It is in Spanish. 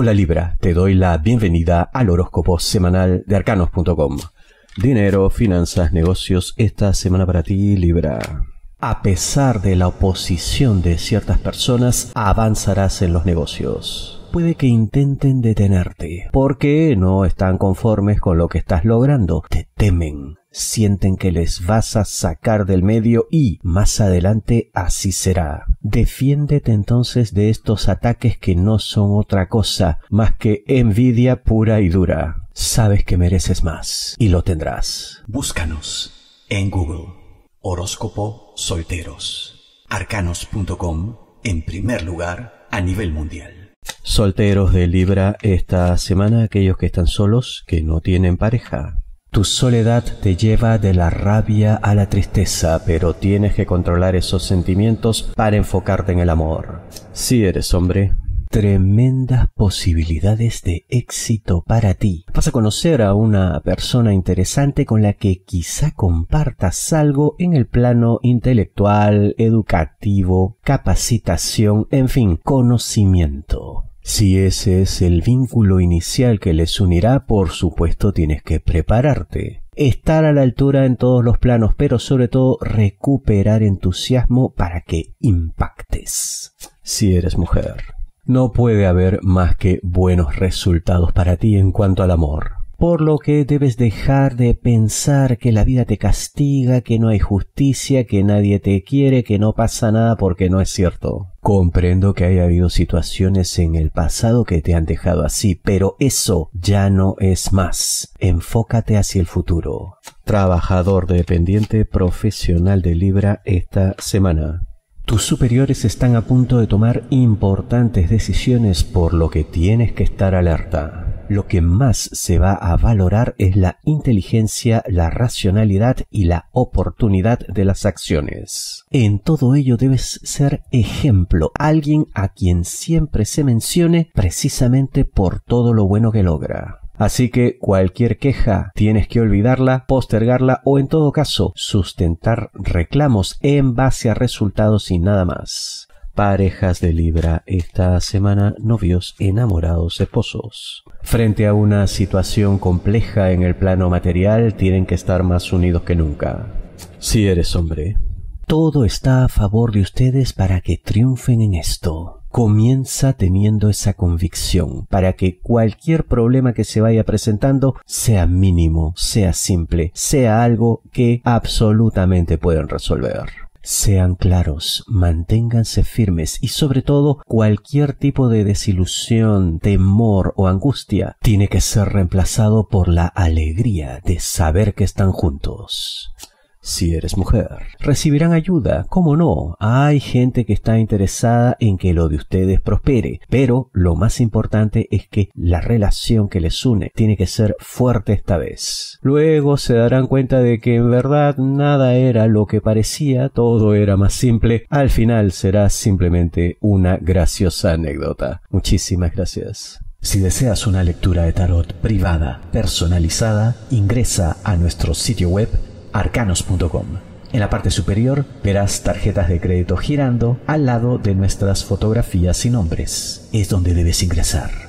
Hola Libra, te doy la bienvenida al horóscopo semanal de arcanos.com. Dinero, finanzas, negocios, esta semana para ti Libra. A pesar de la oposición de ciertas personas, avanzarás en los negocios puede que intenten detenerte, porque no están conformes con lo que estás logrando, te temen sienten que les vas a sacar del medio y más adelante así será. Defiéndete entonces de estos ataques que no son otra cosa más que envidia pura y dura. Sabes que mereces más y lo tendrás. Búscanos en Google. Horóscopo Solteros. Arcanos.com en primer lugar a nivel mundial. Solteros de Libra esta semana, aquellos que están solos, que no tienen pareja. Tu soledad te lleva de la rabia a la tristeza, pero tienes que controlar esos sentimientos para enfocarte en el amor. Si eres hombre, tremendas posibilidades de éxito para ti. Vas a conocer a una persona interesante con la que quizá compartas algo en el plano intelectual, educativo, capacitación, en fin, conocimiento. Si ese es el vínculo inicial que les unirá, por supuesto tienes que prepararte. Estar a la altura en todos los planos, pero sobre todo recuperar entusiasmo para que impactes. Si eres mujer, no puede haber más que buenos resultados para ti en cuanto al amor por lo que debes dejar de pensar que la vida te castiga, que no hay justicia, que nadie te quiere, que no pasa nada porque no es cierto. Comprendo que haya habido situaciones en el pasado que te han dejado así, pero eso ya no es más. Enfócate hacia el futuro. Trabajador dependiente profesional de Libra esta semana. Tus superiores están a punto de tomar importantes decisiones por lo que tienes que estar alerta lo que más se va a valorar es la inteligencia, la racionalidad y la oportunidad de las acciones. En todo ello debes ser ejemplo, alguien a quien siempre se mencione precisamente por todo lo bueno que logra. Así que cualquier queja tienes que olvidarla, postergarla o en todo caso sustentar reclamos en base a resultados y nada más parejas de Libra esta semana, novios enamorados esposos. Frente a una situación compleja en el plano material, tienen que estar más unidos que nunca. Si eres hombre. Todo está a favor de ustedes para que triunfen en esto. Comienza teniendo esa convicción para que cualquier problema que se vaya presentando sea mínimo, sea simple, sea algo que absolutamente pueden resolver. Sean claros, manténganse firmes y sobre todo cualquier tipo de desilusión, temor o angustia tiene que ser reemplazado por la alegría de saber que están juntos si eres mujer. Recibirán ayuda, cómo no. Hay gente que está interesada en que lo de ustedes prospere, pero lo más importante es que la relación que les une tiene que ser fuerte esta vez. Luego se darán cuenta de que en verdad nada era lo que parecía, todo era más simple. Al final será simplemente una graciosa anécdota. Muchísimas gracias. Si deseas una lectura de tarot privada, personalizada, ingresa a nuestro sitio web arcanos.com. En la parte superior verás tarjetas de crédito girando al lado de nuestras fotografías y nombres. Es donde debes ingresar.